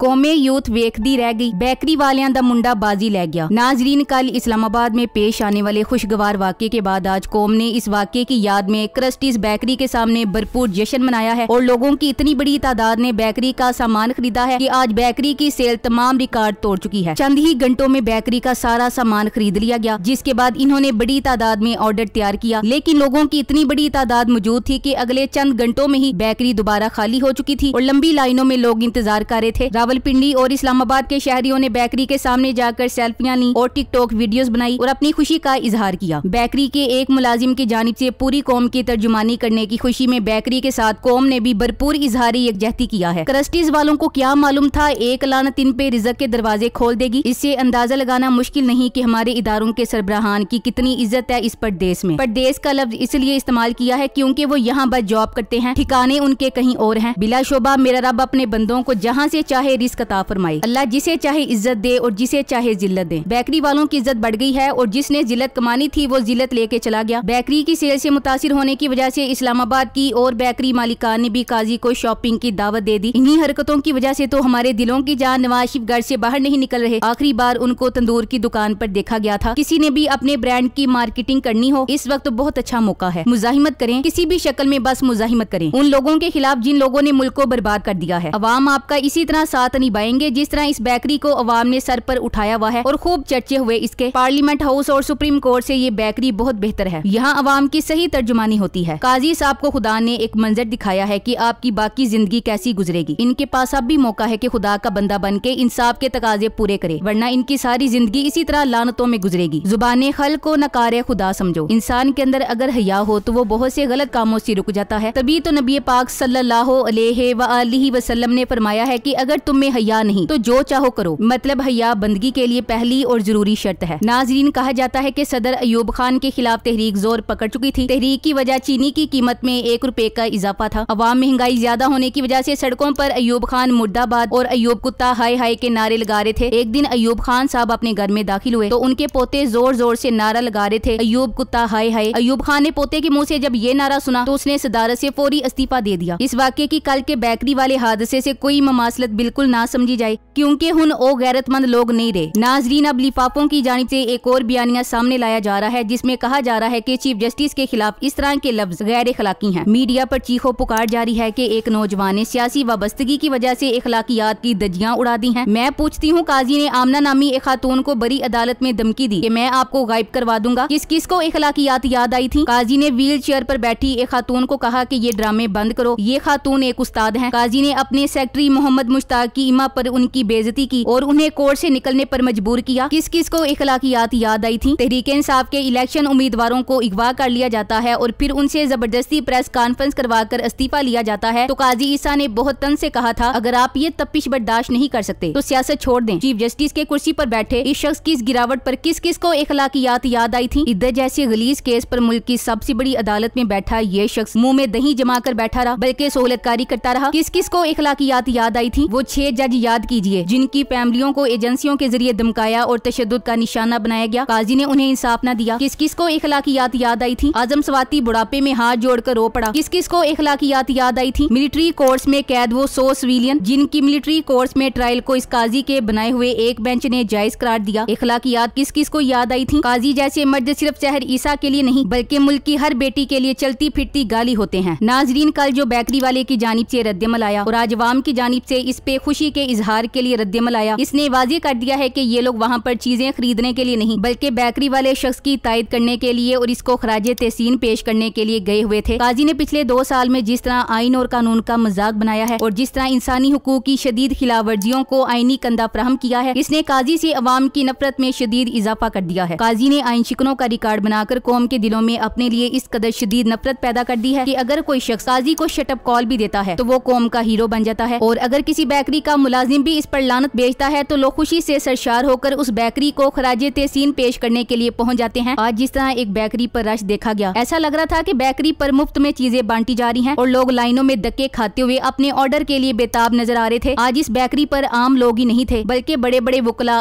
कौमे youth वेखदी रह गई bakery ਵਾਲਿਆਂ का मुंडा बाजी लै गया नाजरीन कल इस्लामाबाद में पेश आने वाले खुशगवार वाक्य के बाद आज कौम ने इस वाक्य की याद में क्रस्टीज बेकरी के सामने भरपूर जश्न मनाया है और लोगों की इतनी बड़ी तादाद ने बेकरी का सामान खरीदा है कि आज बेकरी की सेल तमाम रिकॉर्ड तोड़ चुकी है चंद ही घंटों में बेकरी का सारा सामान खरीद लिया गया जिसके बाद इन्होंने बड़ी तादाद में ऑर्डर तैयार किया लेकिन लोगों की इतनी बड़ी तादाद मौजूद थी की अगले चंद घंटों में ही बैकरी दोबारा खाली हो चुकी थी और लंबी लाइनों में लोग इंतजार कर रहे थे रावलपिंडी और इस्लामाबाद के शहरियों ने बेकरी के सामने जाकर सेल्फियां ली और टिकटॉक वीडियोस बनाई और अपनी खुशी का इजहार किया बेकरी के एक मुलाजिम की जानब से पूरी कौम की तर्जुमानी करने की खुशी में बेकरी के साथ कौम ने भी भरपूर इजहार यकजहती किया है क्रस्टीज वालों को क्या मालूम था एक लानत इन पे रिजक के दरवाजे खोल देगी इससे अंदाजा लगाना मुश्किल नहीं की हमारे इदारों के सरबराहान की कितनी इज्जत है इस प्रदेश में प्रदेश का लफ्ज इसलिए इस्तेमाल किया है क्यूँकी वो यहाँ पर जॉब करते हैं ठिकाने उनके कहीं और है बिला शोभा मेरा रब अपने बंदों को जहाँ से चाहे रिस्क अता फरमाई अल्लाह जिसे चाहे इज्जत दे और जिसे चाहे जिल्लत दे बेकरी वालों की इज्जत बढ़ गई है और जिसने जिल्लत कमानी थी वो जिल्लत लेके चला गया बेकरी की सेल से मुतासर होने की वजह से इस्लामाबाद की और बेकरी मालिकान ने भी काजी को शॉपिंग की दावत दे दी इन्हीं हरकतों की वजह से तो हमारे दिलों की जान नवाज घर से बाहर नहीं निकल रहे आखिरी बार उनको तंदूर की दुकान पर देखा गया था किसी ने भी अपने ब्रांड की मार्केटिंग करनी हो इस वक्त बहुत अच्छा मौका है मुजाहिमत करें किसी भी शक्ल में बस मुजाहिमत करें उन लोगों के खिलाफ जिन लोगों ने मुल्क को बर्बाद कर दिया है अवाम आपका इसी तरह साथ साथ निभाएंगे जिस तरह इस बेकरी को अवाम ने सर पर उठाया हुआ है और खूब चर्चे हुए इसके पार्लियामेंट हाउस और सुप्रीम कोर्ट से ये बेकरी बहुत बेहतर है यहाँ अवाम की सही तर्जुमानी होती है काजी साहब को खुदा ने एक मंजर दिखाया है की आपकी बाकी जिंदगी कैसी गुजरेगी इनके पास अब भी मौका है की खुदा का बंदा बन के इंसाफ के तकाजे पूरे करे वरना इनकी सारी जिंदगी इसी तरह लानतों में गुजरेगी जुबान खल को नकार खुदा समझो इंसान के अंदर अगर हया हो तो वो बहुत से गलत कामों से रुक जाता है तभी तो नबी पाक सल्लल्लाहु अलैहि वसल्लम ने फरमाया है कि अगर तुम में हया नहीं तो जो चाहो करो मतलब हया बंदगी के लिए पहली और जरूरी शर्त है नाजरीन कहा जाता है की सदर अयूब खान के खिलाफ तहरीक जोर पकड़ चुकी थी तहरीक की वजह चीनी की कीमत में एक रूपए का इजाफा था अवाम महंगाई ज्यादा होने की वजह ऐसी सड़कों आरोप अयूब खान मुर्दाबाद और अयूब कुत्ता हाय हाय के नारे लगा रहे थे एक दिन अयूब खान साहब अपने घर में दाखिल हुए तो उनके पोते जोर जोर ऐसी नारा लगा रहे थे अयूब कुत्ता हाय हाय अयूब खान ने पोते के मुंह से जब ये नारा सुना तो उसने सदारत से फौरी इस्तीफा दे दिया इस वाक्य की कल के बैकरी वाले हादसे से कोई ममासलत बिल्कुल ना समझी जाए क्योंकि हुन ओ गैरतमंद लोग नहीं रहे नाजरीन अब लिफाफों की जानब से एक और बयानिया सामने लाया जा रहा है जिसमें कहा जा रहा है की चीफ जस्टिस के खिलाफ इस तरह के लफ्ज गैर इखलाकी है मीडिया आरोप चीखों पुकार जारी है की एक नौजवान ने सियासी वाबस्तगी की वजह ऐसी इखलाकियात की दजियाँ उड़ा दी है मैं पूछती हूँ काजी ने आमना नामी एक खातून को बड़ी अदालत में धमकी दी की मैं आपको गायब करवा दूंगा किस किस को इखलाकियात याद आई थी काजी ने व्हील चेयर आरोप बैठी एक खातून को कहा की ये ड्रामे बंद करो ये खातून एक उस्ताद है काजी ने अपने सेक्रेटरी मोहम्मद मुश्ताक इमा पर उनकी बेजती की और उन्हें कोर्ट से निकलने पर मजबूर किया किस किस को इखलाकियात याद आई थी तहरीक इंसाफ के इलेक्शन उम्मीदवारों को अगवा कर लिया जाता है और फिर उनसे जबरदस्ती प्रेस कॉन्फ्रेंस करवा कर इस्तीफा लिया जाता है तो काजी ईसा ने बहुत तन से कहा था अगर आप ये तपिश बर्दाश्त नहीं कर सकते तो सियासत छोड़ दें चीफ जस्टिस के कुर्सी पर बैठे इस शख्स की इस गिरावट पर किस किस को इखलाकियात याद आई थी इधर जैसे गलीज केस पर मुल्क की सबसे बड़ी अदालत में बैठा ये शख्स मुंह में दही जमा कर बैठा रहा बल्कि सहूलतकारी करता रहा किस किस को इखलाकियात याद आई थी वो छह जज याद कीजिए जिनकी फैमिलियों को एजेंसियों के जरिए धमकाया और तशद का निशाना बनाया गया काजी ने उन्हें इंसाफ न दिया किस किस को इखलाकियात याद आई थी आजम स्वाति बुढ़ापे में हाथ जोड़कर रो पड़ा किस किस को इखलाकियात याद आई थी मिलिट्री कोर्स में कैद वो सौ सिविलियन जिनकी मिलिट्री कोर्स में ट्रायल को इस काजी के बनाए हुए एक बेंच ने जायज करार दिया इखलाकियात किस किस को याद आई थी काजी जैसे मर्द सिर्फ शहर ईसा के लिए नहीं बल्कि मुल्क की हर बेटी के लिए चलती फिरती गाली होते हैं नाजरीन कल जो बैकरी वाले की जानब ऐसी रद्दमल आया और आज वाम की जानब ऐसी इस पे खुशी के इजहार के लिए रद्दमल आया इसने वाजी कर दिया है की ये लोग वहाँ पर चीजें खरीदने के लिए नहीं बल्कि बेकरी वाले शख्स की तायद करने के लिए और इसको खराज तहसीन पेश करने के लिए गए हुए थे काजी ने पिछले दो साल में जिस तरह आइन और कानून का मजाक बनाया है और जिस तरह इंसानी हकूक की शदीद खिलाफ वर्जियों को आईनी कंधा फ्राहम किया है इसने काजी से अवाम की नफरत में शदीद इजाफा कर दिया है काजी ने आइन शिकनों का रिकॉर्ड बनाकर कौम के दिलों में अपने लिए इस कदर शदीद नफरत पैदा कर दी है की अगर कोई शख्स काजी को शटअप कॉल भी देता है तो वो कौम का हीरो बन जाता है और अगर किसी बैकरी बेकरी का मुलाजिम भी इस पर लानत बेचता है तो लोग खुशी से सरशार होकर उस बेकरी को खराज तहसीन पेश करने के लिए पहुँच जाते हैं आज जिस तरह एक बेकरी पर रश देखा गया ऐसा लग रहा था की बेकरी पर मुफ्त में चीजें बांटी जा रही है और लोग लाइनों में धक्के खाते हुए अपने ऑर्डर के लिए बेताब नजर आ रहे थे आज इस बेकरी पर आम लोग ही नहीं थे बल्कि बड़े बड़े वकला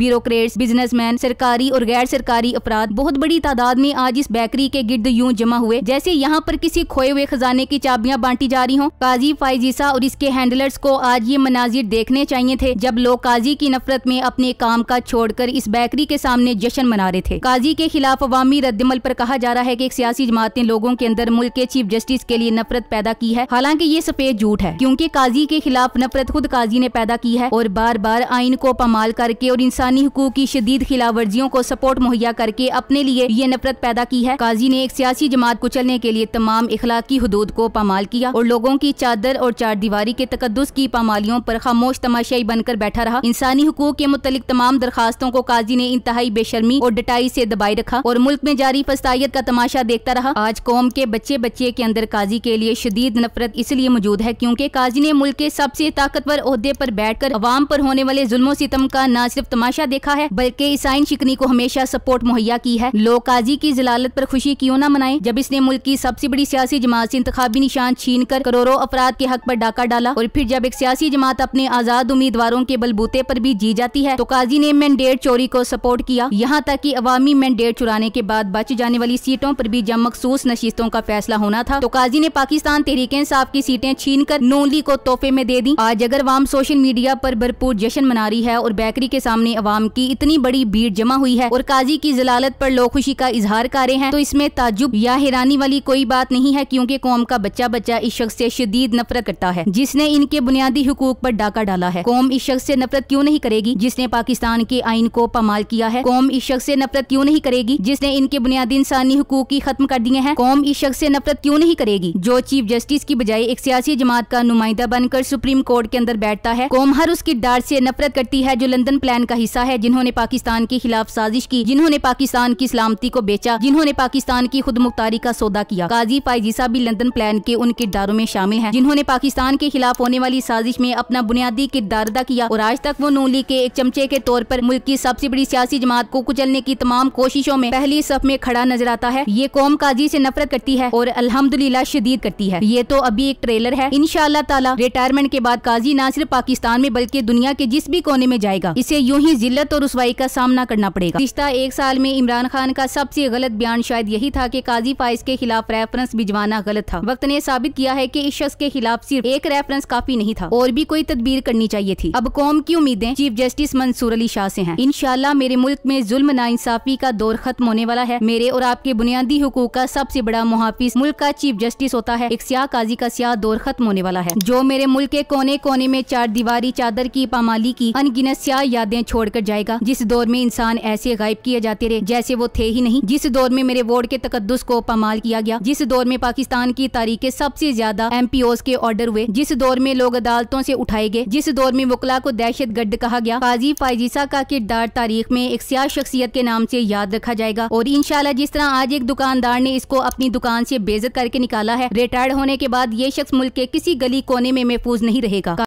ब्यूरोक्रेट बिजनेस मैन सरकारी और गैर सरकारी अपराध बहुत बड़ी तादाद में आज इस बेकरी के गिर्द यूँ जमा हुए जैसे यहाँ पर किसी खोए हुए खजाने की चाबियाँ बांटी जा रही हों काजी फाइजीसा और इसके हैंडलर्स को आज ये ये मनाजिर देखने चाहिए थे जब लोग काजी की नफरत में अपने काम का छोड़कर इस बैकरी के सामने जश्न मना रहे थे काजी के खिलाफ अवामी रद्दमल पर कहा जा रहा है कि एक सियासी ने लोगों के अंदर मुल्क के चीफ जस्टिस के लिए नफरत पैदा की है हालांकि ये सफेद झूठ है क्योंकि काजी के खिलाफ नफरत खुद काजी ने पैदा की है और बार बार आइन को पमाल करके और इंसानी हकूक की शदीद खिलाफ वर्जियों को सपोर्ट मुहैया करके अपने लिए ये नफरत पैदा की है काजी ने एक सियासी जमात कुचलने के लिए तमाम इखलाकी हदूद को पमाल किया और लोगों की चादर और चार दीवारी के तकदस की पमाली गाड़ियों पर खामोश तमाशाई बनकर बैठा रहा इंसानी हकूक के मुतलिक तमाम दरखास्तों को काजी ने इंतहाई बेशर्मी और डटाई से दबाए रखा और मुल्क में जारी फसाइत का तमाशा देखता रहा आज कौम के बच्चे बच्चे के अंदर काजी के लिए शदीद नफरत इसलिए मौजूद है क्यूँकी काजी ने मुल्क के सबसे ताकतवर अहदे पर कर अवाम पर होने वाले जुल्मों सितम का न सिर्फ तमाशा देखा है बल्कि ईसाइन शिकनी को हमेशा सपोर्ट मुहैया की है लोग काजी की जलालत पर खुशी क्यों न मनाए जब इसने मुल्क की सबसे बड़ी सियासी जमात से इंतबी निशान छीन कर करोड़ों अफराद के हक पर डाका डाला और फिर जब एक सियासी जमात अपने आजाद उम्मीदवारों के बलबूते पर भी जी जाती है तो काजी ने मैंडेट चोरी को सपोर्ट किया यहाँ तक की अवामी मैंडेट चुराने के बाद बच जाने वाली सीटों पर भी जब मखसूस नशीतों का फैसला होना था तो काजी ने पाकिस्तान तहरीक इंसाफ की सीटें छीन कर नोली को तोहफे में दे दी आज अगर अवाम सोशल मीडिया पर भरपूर जश्न मना रही है और बैकरी के सामने अवाम की इतनी बड़ी भीड़ जमा हुई है और काजी की जलालत पर लोग खुशी का इजहार कर रहे हैं तो इसमें ताजुब या हैरानी वाली कोई बात नहीं है क्योंकि कौम का बच्चा बच्चा इस शख्स से शदीद नफरत करता है जिसने इनके बुनियादी हकूक हकूक पर डाका डाला है कौम इस शख्स से नफरत क्यों नहीं करेगी जिसने पाकिस्तान के आइन को पमाल किया है कौम इस शख्स से नफरत क्यों नहीं करेगी जिसने इनके बुनियादी इंसानी हकूक की खत्म कर दिए हैं कौम इस शख्स से नफरत क्यों नहीं करेगी जो चीफ जस्टिस की बजाय एक सियासी जमात का नुमाइंदा बनकर सुप्रीम कोर्ट के अंदर बैठता है कौम हर उसकी डार से नफरत करती है जो लंदन प्लान का हिस्सा है जिन्होंने पाकिस्तान के खिलाफ साजिश की जिन्होंने पाकिस्तान की सलामती को बेचा जिन्होंने पाकिस्तान की खुद मुख्तारी का सौदा किया काजी फायजीसा भी लंदन प्लान के उन किरदारों में शामिल है जिन्होंने पाकिस्तान के खिलाफ होने वाली साजिश में में अपना बुनियादी किरदार अदा किया और आज तक वो नूली लीग के एक चमचे के तौर पर मुल्क की सबसे बड़ी सियासी जमात को कुचलने की तमाम कोशिशों में पहली सफ में खड़ा नजर आता है ये कौम काजी ऐसी नफरत करती है और अलहमदुल्ला शदीद करती है ये तो अभी एक ट्रेलर है इन ताला रिटायरमेंट के बाद काजी न सिर्फ पाकिस्तान में बल्कि दुनिया के जिस भी कोने में जाएगा इसे यूँ ही जिल्लत और रसवाई का सामना करना पड़ेगा रिश्ता एक साल में इमरान खान का सबसे गलत बयान शायद यही था की काजी फाइज के खिलाफ रेफरेंस भिजवाना गलत था वक्त ने साबित किया है की इस शख्स के खिलाफ सिर्फ एक रेफरेंस काफी नहीं था और भी कोई तदबीर करनी चाहिए थी अब कौम की उम्मीदें चीफ जस्टिस मंसूर अली शाह से हैं इनशाला मेरे मुल्क में जुल्म नाइंसाफी का दौर खत्म होने वाला है मेरे और आपके बुनियादी हकूक का सबसे बड़ा मुहाफिज मुल्क का चीफ जस्टिस होता है एक सियाह काजी का सियाह दौर खत्म होने वाला है जो मेरे मुल्क के कोने कोने में चार दीवार चादर की पामाली की अनगिनत सियाह यादें छोड़ कर जाएगा जिस दौर में इंसान ऐसे गायब किए जाते रहे जैसे वो थे ही नहीं जिस दौर में मेरे वोट के तकदस को पामाल किया गया जिस दौर में पाकिस्तान की तारीख सबसे ज्यादा एम के ऑर्डर हुए जिस दौर में लोग अदालतों ऐसी उठाए गए जिस दौर में वकला को दहशत गर्द कहा गया काजी फायजीसा का किरदार तारीख में एक सियाह शख्सियत के नाम ऐसी याद रखा जाएगा और इनशाला जिस तरह आज एक दुकानदार ने इसको अपनी दुकान ऐसी बेजत करके निकाला है रिटायर्ड होने के बाद ये शख्स मुल्क के किसी गली कोने में महफूज नहीं रहेगा